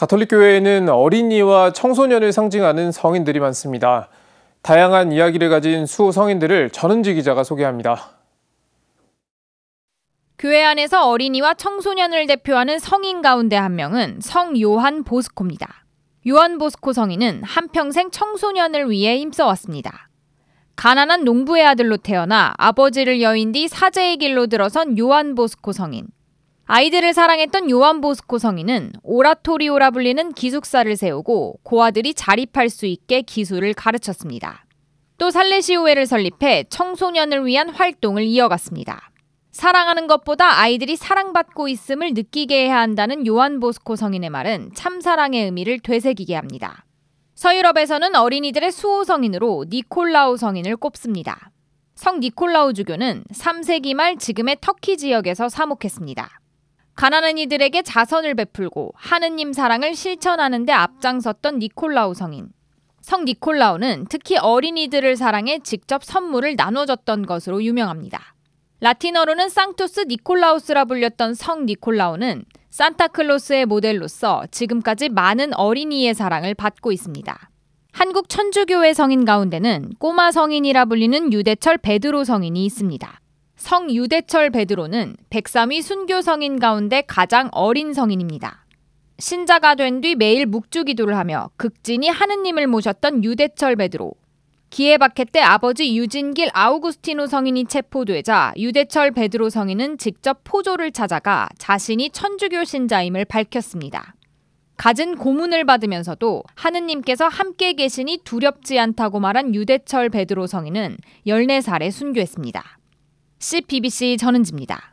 가톨릭 교회에는 어린이와 청소년을 상징하는 성인들이 많습니다. 다양한 이야기를 가진 수호 성인들을 전은지 기자가 소개합니다. 교회 안에서 어린이와 청소년을 대표하는 성인 가운데 한 명은 성 요한 보스코입니다. 요한 보스코 성인은 한평생 청소년을 위해 힘써왔습니다. 가난한 농부의 아들로 태어나 아버지를 여인 뒤 사제의 길로 들어선 요한 보스코 성인. 아이들을 사랑했던 요한 보스코 성인은 오라토리오라 불리는 기숙사를 세우고 고아들이 자립할 수 있게 기술을 가르쳤습니다. 또 살레시오회를 설립해 청소년을 위한 활동을 이어갔습니다. 사랑하는 것보다 아이들이 사랑받고 있음을 느끼게 해야 한다는 요한 보스코 성인의 말은 참사랑의 의미를 되새기게 합니다. 서유럽에서는 어린이들의 수호 성인으로 니콜라우 성인을 꼽습니다. 성 니콜라우 주교는 3세기 말 지금의 터키 지역에서 사목했습니다. 가난한 이들에게 자선을 베풀고 하느님 사랑을 실천하는 데 앞장섰던 니콜라우 성인. 성 니콜라우는 특히 어린이들을 사랑해 직접 선물을 나눠줬던 것으로 유명합니다. 라틴어로는 상투스 니콜라우스라 불렸던 성 니콜라우는 산타클로스의 모델로서 지금까지 많은 어린이의 사랑을 받고 있습니다. 한국 천주교회 성인 가운데는 꼬마 성인이라 불리는 유대철 베드로 성인이 있습니다. 성유대철 베드로는 103위 순교 성인 가운데 가장 어린 성인입니다. 신자가 된 뒤 매일 묵주 기도를 하며 극진히 하느님을 모셨던 유대철 베드로. 기에박해때 아버지 유진길 아우구스티노 성인이 체포되자 유대철 베드로 성인은 직접 포조를 찾아가 자신이 천주교 신자임을 밝혔습니다. 갖은 고문을 받으면서도 하느님께서 함께 계시니 두렵지 않다고 말한 유대철 베드로 성인은 14살에 순교했습니다. CBBC 전은지입니다.